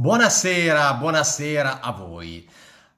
Buonasera, buonasera a voi.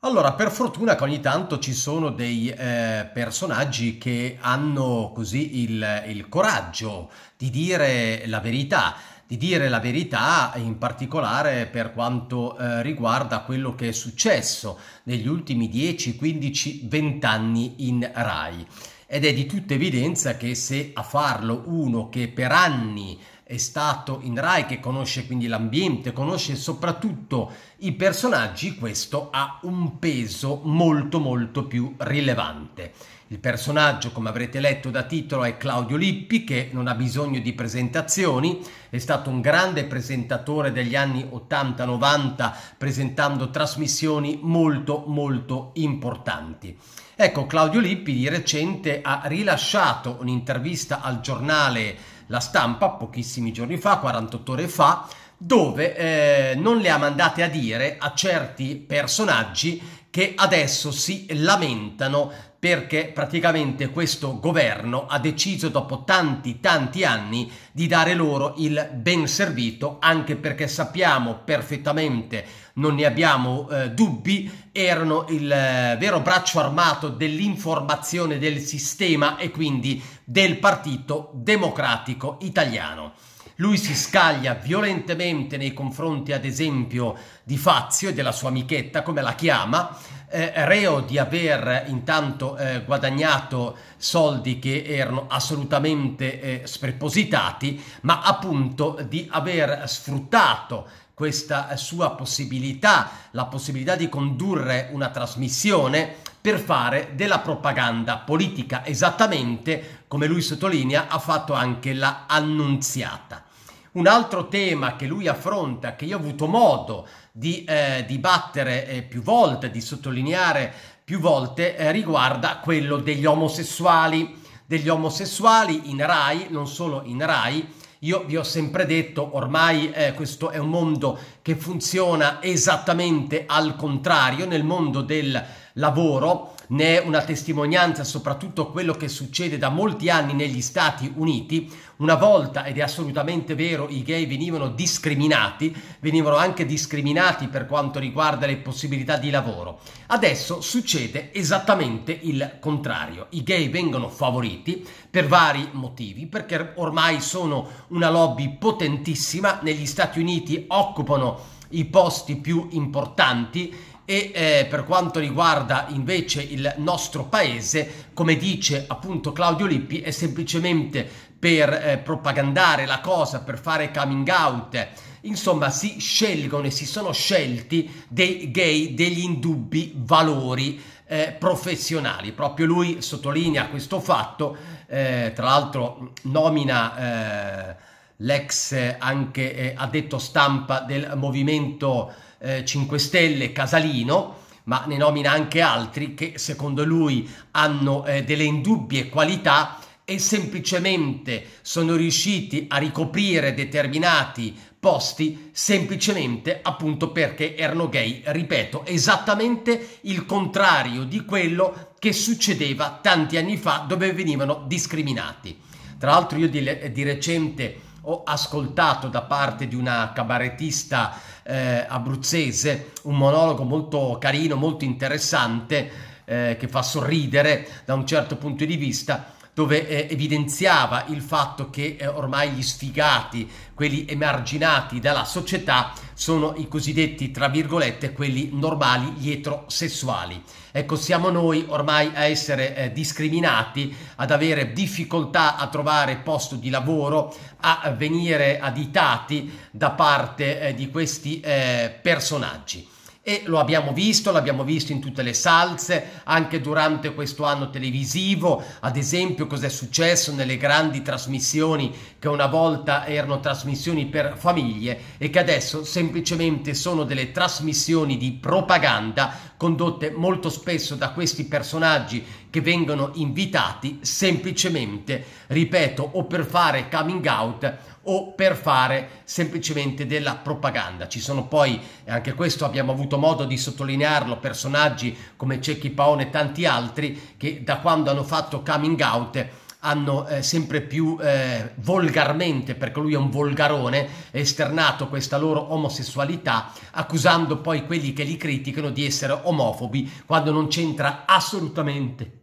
Allora, per fortuna che ogni tanto ci sono dei eh, personaggi che hanno così il, il coraggio di dire la verità, di dire la verità in particolare per quanto eh, riguarda quello che è successo negli ultimi 10, 15, 20 anni in RAI. Ed è di tutta evidenza che se a farlo uno che per anni è stato in Rai, che conosce quindi l'ambiente, conosce soprattutto i personaggi, questo ha un peso molto molto più rilevante. Il personaggio, come avrete letto da titolo, è Claudio Lippi, che non ha bisogno di presentazioni, è stato un grande presentatore degli anni 80-90, presentando trasmissioni molto molto importanti. Ecco, Claudio Lippi di recente ha rilasciato un'intervista al giornale la stampa pochissimi giorni fa, 48 ore fa, dove eh, non le ha mandate a dire a certi personaggi che adesso si lamentano perché praticamente questo governo ha deciso dopo tanti tanti anni di dare loro il ben servito anche perché sappiamo perfettamente non ne abbiamo eh, dubbi erano il eh, vero braccio armato dell'informazione del sistema e quindi del Partito Democratico Italiano. Lui si scaglia violentemente nei confronti, ad esempio, di Fazio e della sua amichetta, come la chiama, eh, reo di aver intanto eh, guadagnato soldi che erano assolutamente eh, sprepositati, ma appunto di aver sfruttato questa sua possibilità, la possibilità di condurre una trasmissione per fare della propaganda politica, esattamente come lui sottolinea ha fatto anche la annunziata. Un altro tema che lui affronta, che io ho avuto modo di eh, dibattere eh, più volte, di sottolineare più volte, eh, riguarda quello degli omosessuali. Degli omosessuali in RAI, non solo in RAI, io vi ho sempre detto, ormai eh, questo è un mondo che funziona esattamente al contrario, nel mondo del lavoro ne è una testimonianza soprattutto quello che succede da molti anni negli Stati Uniti. Una volta, ed è assolutamente vero, i gay venivano discriminati, venivano anche discriminati per quanto riguarda le possibilità di lavoro. Adesso succede esattamente il contrario. I gay vengono favoriti per vari motivi, perché ormai sono una lobby potentissima, negli Stati Uniti occupano i posti più importanti e eh, per quanto riguarda invece il nostro paese, come dice appunto Claudio Lippi, è semplicemente per eh, propagandare la cosa, per fare coming out. Insomma, si scelgono e si sono scelti dei gay degli indubbi valori eh, professionali. Proprio lui sottolinea questo fatto, eh, tra l'altro nomina eh, l'ex anche eh, addetto stampa del Movimento eh, 5 Stelle Casalino, ma ne nomina anche altri che secondo lui hanno eh, delle indubbie qualità e semplicemente sono riusciti a ricoprire determinati posti semplicemente appunto perché erano gay, ripeto, esattamente il contrario di quello che succedeva tanti anni fa dove venivano discriminati. Tra l'altro io di, di recente ho ascoltato da parte di una cabaretista eh, abruzzese un monologo molto carino, molto interessante, eh, che fa sorridere da un certo punto di vista dove eh, evidenziava il fatto che eh, ormai gli sfigati, quelli emarginati dalla società, sono i cosiddetti, tra virgolette, quelli normali, eterosessuali. Ecco, siamo noi ormai a essere eh, discriminati, ad avere difficoltà a trovare posto di lavoro, a venire aditati da parte eh, di questi eh, personaggi e lo abbiamo visto, l'abbiamo visto in tutte le salse, anche durante questo anno televisivo, ad esempio cos'è successo nelle grandi trasmissioni che una volta erano trasmissioni per famiglie e che adesso semplicemente sono delle trasmissioni di propaganda condotte molto spesso da questi personaggi che vengono invitati semplicemente, ripeto, o per fare coming out o per fare semplicemente della propaganda. Ci sono poi, e anche questo abbiamo avuto modo di sottolinearlo, personaggi come Cecchi Paone e tanti altri che da quando hanno fatto coming out hanno eh, sempre più eh, volgarmente, perché lui è un volgarone, esternato questa loro omosessualità, accusando poi quelli che li criticano di essere omofobi, quando non c'entra assolutamente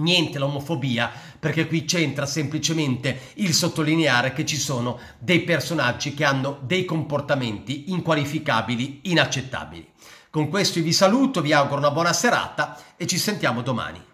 niente l'omofobia, perché qui c'entra semplicemente il sottolineare che ci sono dei personaggi che hanno dei comportamenti inqualificabili, inaccettabili. Con questo vi saluto, vi auguro una buona serata e ci sentiamo domani.